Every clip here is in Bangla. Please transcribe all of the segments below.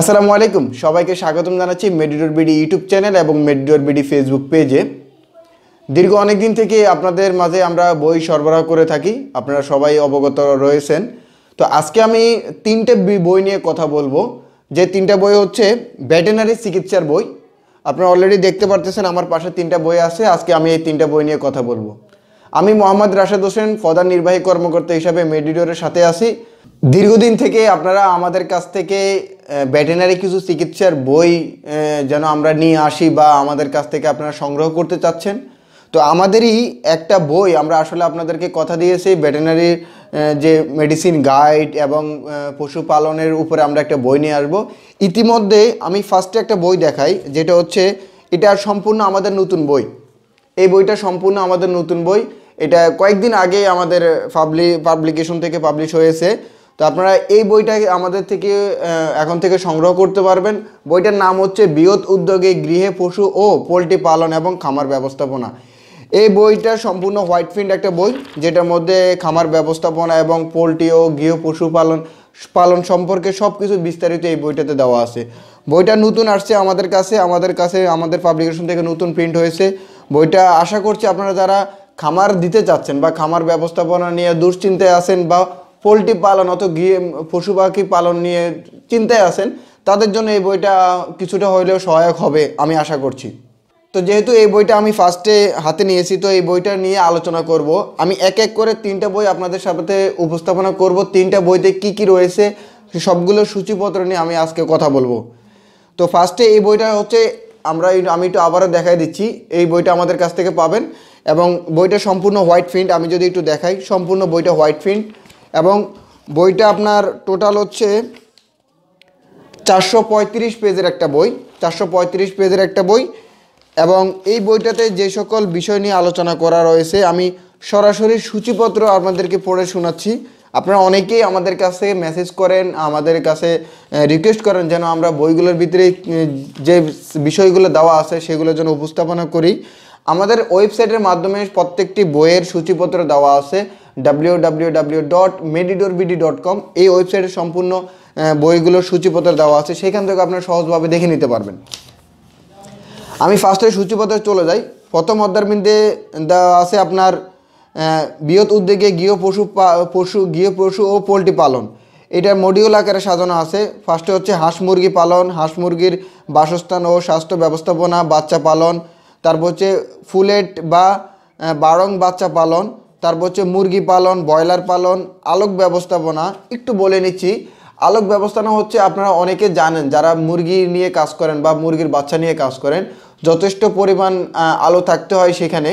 আসসালামু আলাইকুম সবাইকে স্বাগতম জানাচ্ছি মেডিডোর বিডি ইউটিউব চ্যানেল এবং মেডিডোর বিডি ফেসবুক পেজে দীর্ঘ অনেক দিন থেকে আপনাদের মাঝে আমরা বই সরবরাহ করে থাকি আপনারা সবাই অবগত রয়েছেন তো আজকে আমি তিনটে বই নিয়ে কথা বলবো যে তিনটা বই হচ্ছে ভেটেনারি চিকিৎসার বই আপনারা অলরেডি দেখতে পারতেছেন আমার পাশে তিনটা বই আছে আজকে আমি এই তিনটা বই নিয়ে কথা বলবো আমি মোহাম্মদ রাশেদ হোসেন প্রধান নির্বাহী কর্মকর্তা হিসাবে মেডিডোরের সাথে আছি দীর্ঘদিন থেকে আপনারা আমাদের কাছ থেকে ভেটেনারি কিছু চিকিৎসার বই যেন আমরা নিয়ে আসি বা আমাদের কাছ থেকে আপনারা সংগ্রহ করতে চাচ্ছেন তো আমাদেরই একটা বই আমরা আসলে আপনাদেরকে কথা দিয়েছি ভেটেনারির যে মেডিসিন গাইড এবং পশুপালনের উপরে আমরা একটা বই নিয়ে আসবো ইতিমধ্যে আমি ফার্স্টে একটা বই দেখাই যেটা হচ্ছে এটা সম্পূর্ণ আমাদের নতুন বই এই বইটা সম্পূর্ণ আমাদের নতুন বই এটা কয়েকদিন আগে আমাদের পাবলি পাবলিকেশন থেকে পাবলিশ হয়েছে তো আপনারা এই বইটা আমাদের থেকে এখন থেকে সংগ্রহ করতে পারবেন বইটার নাম হচ্ছে বৃহৎ উদ্যোগে গৃহে পশু ও পোলট্রি পালন এবং খামার ব্যবস্থাপনা এই বইটা সম্পূর্ণ হোয়াইট প্রিন্ট একটা বই যেটার মধ্যে খামার ব্যবস্থাপনা এবং পোলট্রি ও গৃহ পশুপালন পালন সম্পর্কে সব কিছু বিস্তারিত এই বইটাতে দেওয়া আছে বইটা নতুন আসছে আমাদের কাছে আমাদের কাছে আমাদের পাবলিকেশন থেকে নতুন প্রিন্ট হয়েছে বইটা আশা করছি আপনারা যারা খামার দিতে চাচ্ছেন বা খামার ব্যবস্থাপনা নিয়ে দুশ্চিন্তায় আছেন বা পোলট্রি পালন অত গিয়ে পশু পাখি পালন নিয়ে চিন্তায় আছেন তাদের জন্য এই বইটা কিছুটা হইলেও সহায়ক হবে আমি আশা করছি তো যেহেতু এই বইটা আমি ফার্স্টে হাতে নিয়েছি তো এই বইটা নিয়ে আলোচনা করব আমি এক এক করে তিনটা বই আপনাদের সাথে উপস্থাপনা করব তিনটা বইতে কি কি রয়েছে সবগুলো সূচিপত্র নিয়ে আমি আজকে কথা বলবো তো ফার্স্টে এই বইটা হচ্ছে আমরা আমি একটু আবারও দেখাই দিচ্ছি এই বইটা আমাদের কাছ থেকে পাবেন এবং বইটা সম্পূর্ণ হোয়াইট প্রিন্ট আমি যদি একটু দেখাই সম্পূর্ণ বইটা হোয়াইট প্রিন্ট এবং বইটা আপনার টোটাল হচ্ছে চারশো পঁয়ত্রিশ পেজের একটা বই চারশো পঁয়ত্রিশ পেজের একটা বই এবং এই বইটাতে যে সকল বিষয় নিয়ে আলোচনা করা রয়েছে আমি সরাসরি সূচিপত্র আপনাদেরকে পড়ে শোনাচ্ছি আপনারা অনেকেই আমাদের কাছে মেসেজ করেন আমাদের কাছে রিকোয়েস্ট করেন যেন আমরা বইগুলোর ভিতরে যে বিষয়গুলো দেওয়া আছে সেগুলো যেন উপস্থাপনা করি আমাদের ওয়েবসাইটের মাধ্যমে প্রত্যেকটি বইয়ের সূচিপত্র দেওয়া আছে W W dot BD dot com এই ওয়েবসাইটে সম্পূর্ণ বইগুলোর সূচিপত্র দেওয়া আছে সেখান থেকে আপনারা সহজভাবে দেখে নিতে পারবেন আমি ফার্স্টে সূচিপত্রে চলে যাই প্রথম অধ্যারবিন্দে দেওয়া আছে আপনার বৃহৎ উদ্যোগে গৃহপশু পশু গৃহপশু ও পোলট্রি পালন এটা মডিউল আকারে সাজানো আছে ফার্স্টে হচ্ছে হাঁস মুরগি পালন হাঁস মুরগির বাসস্থান ও স্বাস্থ্য ব্যবস্থাপনা বাচ্চা পালন তারপর হচ্ছে ফুলেট বা বারং বাচ্চা পালন তারপর হচ্ছে মুরগি পালন ব্রয়লার পালন আলোক ব্যবস্থাপনা একটু বলে নিচ্ছি আলোক ব্যবস্থাপনা হচ্ছে আপনারা অনেকে জানেন যারা মুরগি নিয়ে কাজ করেন বা মুরগির বাচ্চা নিয়ে কাজ করেন যথেষ্ট পরিমাণ আলো থাকতে হয় সেখানে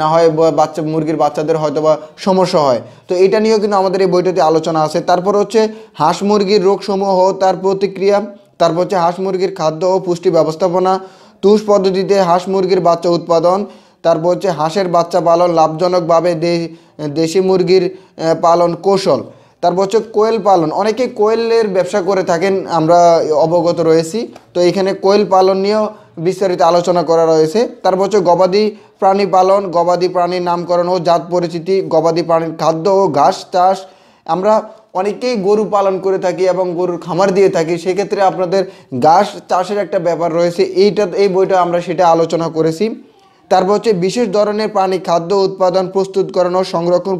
না হয় বাচ্চা মুরগির বাচ্চাদের হয়তো বা সমস্যা হয় তো এটা নিয়েও কিন্তু আমাদের এই বইটাতে আলোচনা আছে তারপর হচ্ছে হাঁস মুরগির রোগসমূহ তার প্রতিক্রিয়া তারপর হচ্ছে হাঁস মুরগির খাদ্য ও পুষ্টি ব্যবস্থাপনা তুষ পদ্ধতিতে হাঁস মুরগির বাচ্চা উৎপাদন তারপর হচ্ছে হাঁসের বাচ্চা পালন লাভজনকভাবে দেশি মুরগির পালন কৌশল তারপর হচ্ছে কোয়েল পালন অনেকে কোয়েলের ব্যবসা করে থাকেন আমরা অবগত রয়েছি তো এখানে কোয়েল পালন নিয়েও বিস্তারিত আলোচনা করা রয়েছে তারপর হচ্ছে গবাদি প্রাণী পালন গবাদি প্রাণীর নামকরণ ও জাত পরিচিতি গবাদি প্রাণীর খাদ্য ও ঘাস চাষ আমরা অনেকেই গরু পালন করে থাকি এবং গরুর খামার দিয়ে থাকি সেক্ষেত্রে আপনাদের ঘাস চাষের একটা ব্যাপার রয়েছে এইটা এই বইটা আমরা সেটা আলোচনা করেছি তারপর হচ্ছে বিশেষ ধরনের প্রাণী খাদ্য উৎপাদন প্রস্তুতকরণ ও সংরক্ষণ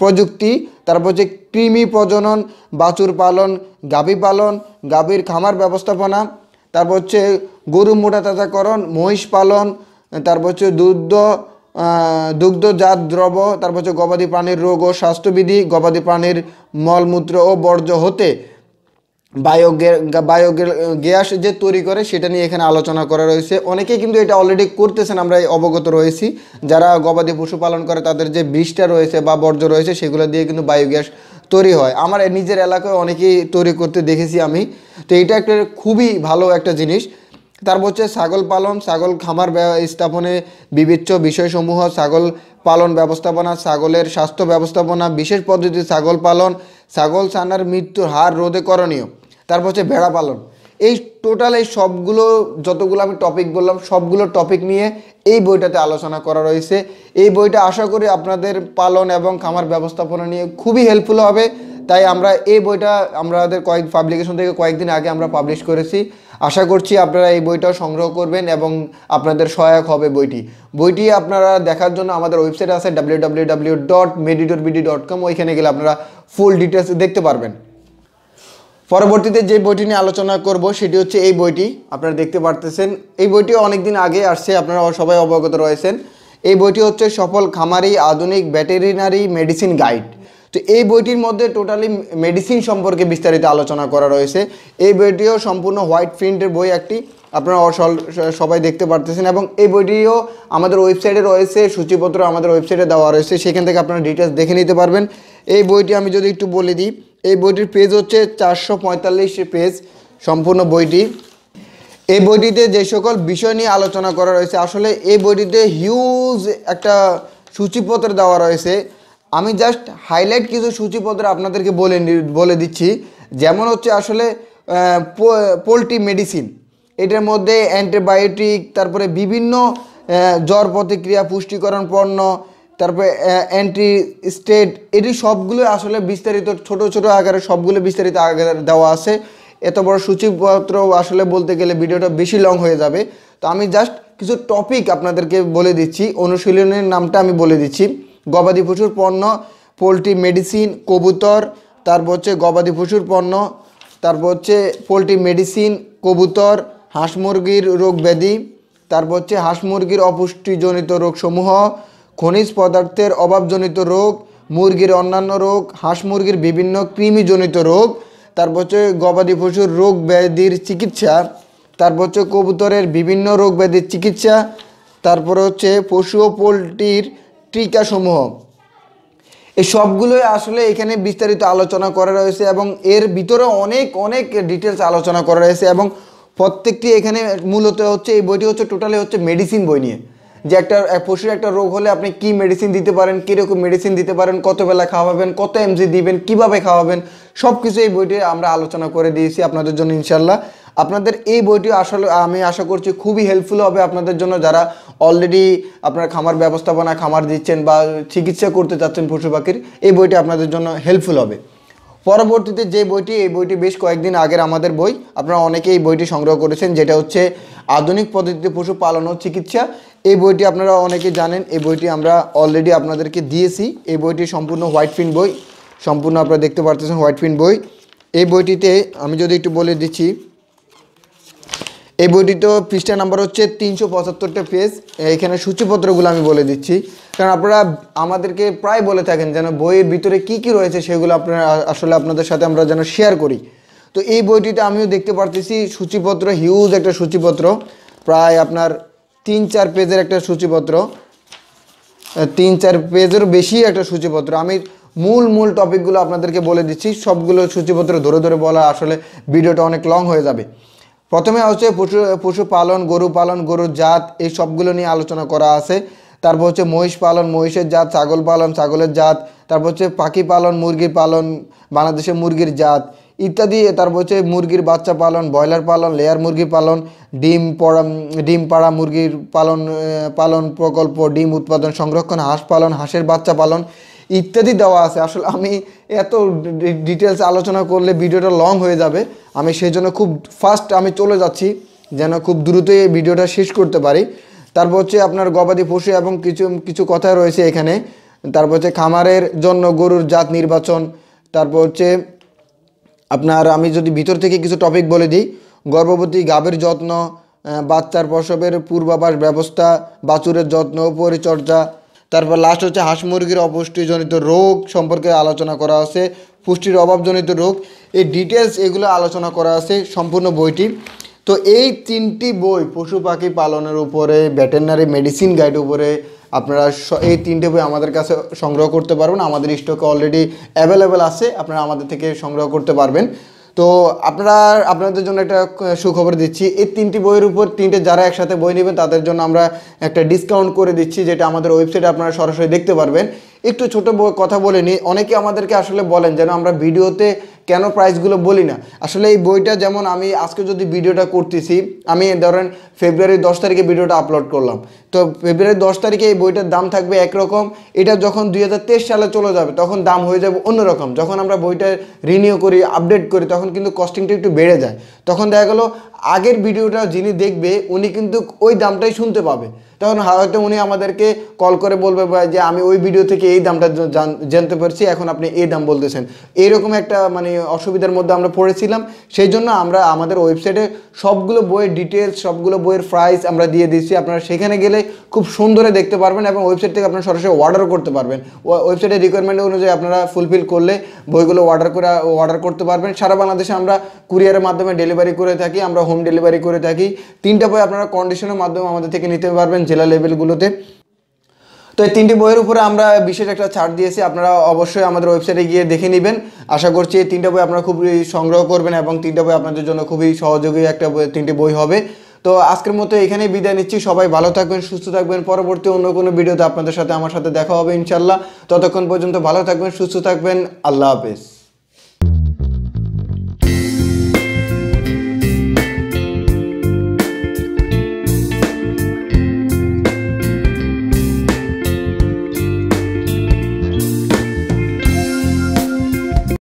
প্রযুক্তি তারপর হচ্ছে কৃমি প্রজনন বাছুর পালন গাভী পালন গাভীর খামার ব্যবস্থাপনা তারপর হচ্ছে গরু মোটা তাজাকরণ মহিষ পালন তারপর হচ্ছে দুগ্ধ দুগ্ধজাত দ্রব তারপর হচ্ছে গবাদি প্রাণীর রোগ ও স্বাস্থ্যবিধি গবাদি প্রাণীর মলমূত্র ও বর্জ্য হতে বায়ো বায়ো গ্যাস যে তৈরি করে সেটা নিয়ে এখানে আলোচনা করা রয়েছে অনেকেই কিন্তু এটা অলরেডি করতেছেন আমরা অবগত রয়েছি যারা গবাদি পশু পালন করে তাদের যে বৃষ্টা রয়েছে বা বর্জ্য রয়েছে সেগুলো দিয়ে কিন্তু বায়োগ্যাস তৈরি হয় আমার নিজের এলাকায় অনেকেই তৈরি করতে দেখেছি আমি তো এটা একটা খুবই ভালো একটা জিনিস তারপর হচ্ছে ছাগল পালন ছাগল খামার স্থাপনে বিবেচ্য বিষয়সমূহ ছাগল পালন ব্যবস্থাপনা ছাগলের স্বাস্থ্য ব্যবস্থাপনা বিশেষ পদ্ধতি ছাগল পালন ছাগল ছানার মৃত্যুর হার রোধে করণীয় তারপর হচ্ছে ভেড়া পালন এই টোটাল এই সবগুলো যতগুলো আমি টপিক বললাম সবগুলো টপিক নিয়ে এই বইটাতে আলোচনা করা রয়েছে এই বইটা আশা করি আপনাদের পালন এবং খামার ব্যবস্থাপনা নিয়ে খুবই হেল্পফুল হবে তাই আমরা এই বইটা আমাদের কয়েক পাবলিকেশন থেকে কয়েকদিন আগে আমরা পাবলিশ করেছি আশা করছি আপনারা এই বইটা সংগ্রহ করবেন এবং আপনাদের সহায়ক হবে বইটি বইটি আপনারা দেখার জন্য আমাদের ওয়েবসাইট আছে ডাব্লিউ ডট ডট কম ওইখানে গেলে আপনারা ফুল ডিটেলস দেখতে পারবেন পরবর্তীতে যে বইটি নিয়ে আলোচনা করব সেটি হচ্ছে এই বইটি আপনারা দেখতে পারতেছেন এই বইটি অনেকদিন আগে আসছে আপনারা সবাই অবগত রয়েছেন এই বইটি হচ্ছে সফল খামারি আধুনিক ভেটেরিনারি মেডিসিন গাইড তো এই বইটির মধ্যে টোটালি মেডিসিন সম্পর্কে বিস্তারিত আলোচনা করা রয়েছে এই বইটিও সম্পূর্ণ হোয়াইট প্রিন্টের বই একটি আপনারা সবাই দেখতে পারতেছেন এবং এই বইটিও আমাদের ওয়েবসাইটে রয়েছে সূচিপত্র আমাদের ওয়েবসাইটে দেওয়া রয়েছে সেখান থেকে আপনারা ডিটেলস দেখে নিতে পারবেন এই বইটি আমি যদি একটু বলে দিই এই বইটির পেজ হচ্ছে চারশো পেজ সম্পূর্ণ বইটি এই বইটিতে যে সকল বিষয় নিয়ে আলোচনা করা রয়েছে আসলে এই বইটিতে হিউজ একটা সূচিপত্র দেওয়া রয়েছে আমি জাস্ট হাইলাইট কিছু সূচিপত্র আপনাদেরকে বলে বলে দিচ্ছি যেমন হচ্ছে আসলে পোলট্রি মেডিসিন এটার মধ্যে অ্যান্টিবায়োটিক তারপরে বিভিন্ন জ্বর প্রতিক্রিয়া পুষ্টিকরণ পণ্য তারপরে অ্যান্টি স্টেট এটি সবগুলো আসলে বিস্তারিত ছোট ছোট আকারে সবগুলো বিস্তারিত আকারে দেওয়া আছে এত বড় সূচিপত্র আসলে বলতে গেলে ভিডিওটা বেশি লং হয়ে যাবে তো আমি জাস্ট কিছু টপিক আপনাদেরকে বলে দিচ্ছি অনুশীলনের নামটা আমি বলে দিচ্ছি গবাদি পশুর পণ্য পোলট্রি মেডিসিন কবুতর তারপর হচ্ছে গবাদি পশুর পণ্য তারপর হচ্ছে পোলট্রি মেডিসিন কবুতর হাঁস মুরগির রোগ ব্যাধি তারপর হচ্ছে হাঁস মুরগির অপুষ্টিজনিত রোগসমূহ খনিজ পদার্থের অভাবজনিত রোগ মুরগির অন্যান্য রোগ হাঁস মুরগির বিভিন্ন কৃমিজনিত রোগ তারপর হচ্ছে গবাদি পশুর রোগ ব্যাধির চিকিৎসা তারপর হচ্ছে কবুতরের বিভিন্ন রোগ ব্যাধির চিকিৎসা তারপরে হচ্ছে পশু ও পোলট্রির টিকাসমূহ এই সবগুলোই আসলে এখানে বিস্তারিত আলোচনা করা রয়েছে এবং এর ভিতরে অনেক অনেক ডিটেলস আলোচনা করা রয়েছে এবং প্রত্যেকটি এখানে মূলত হচ্ছে এই বইটি হচ্ছে টোটালি হচ্ছে মেডিসিন বই নিয়ে যে একটা পশুর একটা রোগ হলে আপনি কি মেডিসিন দিতে পারেন কীরকম মেডিসিন দিতে পারেন কত বেলা খাওয়াবেন কত এমজি দিবেন কিভাবে খাওয়াবেন সব কিছু এই বইটি আমরা আলোচনা করে দিয়েছি আপনাদের জন্য ইনশাল্লাহ আপনাদের এই বইটি আসলে আমি আশা করছি খুবই হেল্পফুল হবে আপনাদের জন্য যারা অলরেডি আপনার খামার ব্যবস্থাপনা খামার দিচ্ছেন বা চিকিৎসা করতে চাচ্ছেন পশু পাখির এই বইটি আপনাদের জন্য হেল্পফুল হবে পরবর্তীতে যে বইটি এই বইটি বেশ কয়েকদিন আগের আমাদের বই আপনারা অনেকেই এই বইটি সংগ্রহ করেছেন যেটা হচ্ছে আধুনিক পদ্ধতিতে পশু পালন ও চিকিৎসা এই বইটি আপনারা অনেকে জানেন এই বইটি আমরা অলরেডি আপনাদেরকে দিয়েছি এই বইটি সম্পূর্ণ হোয়াইট প্রিন্ট বই সম্পূর্ণ আপনারা দেখতে পারতেছেন হোয়াইট প্রিন্ট বই এই বইটিতে আমি যদি একটু বলে দিচ্ছি এই বইটিতে পৃষ্ঠা নাম্বার হচ্ছে তিনশো পঁচাত্তরটা পেজ এখানে সূচিপত্রগুলো আমি বলে দিচ্ছি কারণ আপনারা আমাদেরকে প্রায় বলে থাকেন যেন বইয়ের ভিতরে কি কি রয়েছে সেগুলো আপনারা আসলে আপনাদের সাথে আমরা যেন শেয়ার করি তো এই বইটিতে আমিও দেখতে পারতেছি সূচিপত্র হিউজ একটা সূচিপত্র প্রায় আপনার তিন চার পেজের একটা সূচিপত্র তিন চার পেজের বেশি একটা সূচিপত্র আমি মূল মূল টপিকগুলো আপনাদেরকে বলে দিচ্ছি সবগুলো সূচিপত্র ধরে ধরে বলা আসলে ভিডিওটা অনেক লং হয়ে যাবে প্রথমে হচ্ছে পশু পশুপালন গরু পালন গরুর জাত এই সবগুলো নিয়ে আলোচনা করা আছে তারপর হচ্ছে মহিষ পালন মহিষের জাত ছাগল পালন ছাগলের জাত তারপর হচ্ছে পাখি পালন মুরগি পালন বাংলাদেশে মুরগির জাত ইত্যাদি তারপর হচ্ছে মুরগির বাচ্চা পালন ব্রয়লার পালন লেয়ার মুরগি পালন ডিম পড়া ডিম পাড়া মুরগির পালন পালন প্রকল্প ডিম উৎপাদন সংরক্ষণ হাঁস পালন হাঁসের বাচ্চা পালন ইত্যাদি দেওয়া আছে আসলে আমি এত ডিটেলস আলোচনা করলে ভিডিওটা লং হয়ে যাবে আমি সেই জন্য খুব ফাস্ট আমি চলে যাচ্ছি যেন খুব দ্রুতই এই ভিডিওটা শেষ করতে পারি তারপর হচ্ছে আপনার গবাদি পশু এবং কিছু কিছু কথা রয়েছে এখানে তারপর হচ্ছে খামারের জন্য গরুর জাত নির্বাচন তারপর হচ্ছে আপনার আমি যদি ভিতর থেকে কিছু টপিক বলে দিই গর্ভবতী গাবের যত্ন বাচ্চার প্রসবের পূর্বাভাস ব্যবস্থা বাছুরের যত্ন পরিচর্যা তারপর লাস্ট হচ্ছে হাঁস মুরগির অপুষ্টিজনিত রোগ সম্পর্কে আলোচনা করা আছে পুষ্টির অভাবজনিত রোগ এই ডিটেলস এগুলো আলোচনা করা আছে সম্পূর্ণ বইটি তো এই তিনটি বই পশু পাখি পালনের উপরে ভেটেরিনারি মেডিসিন গাইড উপরে আপনারা এই তিনটে বই আমাদের কাছে সংগ্রহ করতে পারবেন আমাদের স্টকে অলরেডি অ্যাভেলেবেল আছে আপনারা আমাদের থেকে সংগ্রহ করতে পারবেন তো আপনারা আপনাদের জন্য একটা সুখবর দিচ্ছি এই তিনটি বইয়ের উপর তিনটে যারা একসাথে বই নেবেন তাদের জন্য আমরা একটা ডিসকাউন্ট করে দিচ্ছি যেটা আমাদের ওয়েবসাইটে আপনারা সরাসরি দেখতে পারবেন একটু ছোট কথা বলে নিই অনেকে আমাদেরকে আসলে বলেন যেন আমরা ভিডিওতে কেন প্রাইসগুলো বলি না আসলে এই বইটা যেমন আমি আজকে যদি ভিডিওটা করতেছি আমি ধরেন ফেব্রুয়ারি দশ তারিখে ভিডিওটা আপলোড করলাম তো ফেব্রুয়ারি দশ তারিখে এই বইটার দাম থাকবে একরকম এটা যখন দুই সালে চলে যাবে তখন দাম হয়ে যাবে অন্যরকম যখন আমরা বইটা রিনিউ করি আপডেট করি তখন কিন্তু কস্টিংটা একটু বেড়ে যায় তখন দেখা গেলো আগের ভিডিওটা যিনি দেখবে উনি কিন্তু ওই দামটাই শুনতে পাবে তখন হয়তো উনি আমাদেরকে কল করে বলবে যে আমি ওই ভিডিও থেকে এই দামটা জানতে পারছি এখন আপনি এই দাম বলতেছেন এইরকম একটা মানে অসুবিধার মধ্যে আমরা পড়েছিলাম সেই জন্য আমরা আমাদের ওয়েবসাইটে সবগুলো বইয়ের ডিটেলস সবগুলো বইয়ের প্রাইস আমরা দিয়ে দিচ্ছি আপনারা সেখানে গেলে খুব সুন্দরে দেখতে পারবেন এবং ওয়েবসাইট থেকে আপনারা সরাসরি অর্ডার করতে পারবেন ওয়েবসাইটের রিকোয়ারমেন্ট অনুযায়ী আপনারা ফুলফিল করলে বইগুলো অর্ডার করে অর্ডার করতে পারবেন সারা বাংলাদেশে আমরা কুরিয়ারের মাধ্যমে ডেলিভারি করে থাকি আমরা হোম ডেলিভারি করে থাকি তিনটা বই আপনারা কন্ডিশনের মাধ্যমে আমাদের থেকে নিতে পারবেন জেলা লেভেলগুলোতে তো এই তিনটি বইয়ের উপরে আমরা বিশেষ একটা ছাড় দিয়েছি আপনারা অবশ্যই আমাদের ওয়েবসাইটে গিয়ে দেখে নেবেন আশা করছি এই তিনটা বই আপনারা খুবই সংগ্রহ করবেন এবং তিনটা বই আপনাদের জন্য খুবই সহযোগী একটা তিনটি বই হবে তো আজকের মতো এখানেই বিদায় নিচ্ছি সবাই ভালো থাকবেন সুস্থ থাকবেন পরবর্তী অন্য কোনো ভিডিওতে আপনাদের সাথে আমার সাথে দেখা হবে ইনশাল্লাহ ততক্ষণ পর্যন্ত ভালো থাকবেন সুস্থ থাকবেন আল্লাহ হাফেজ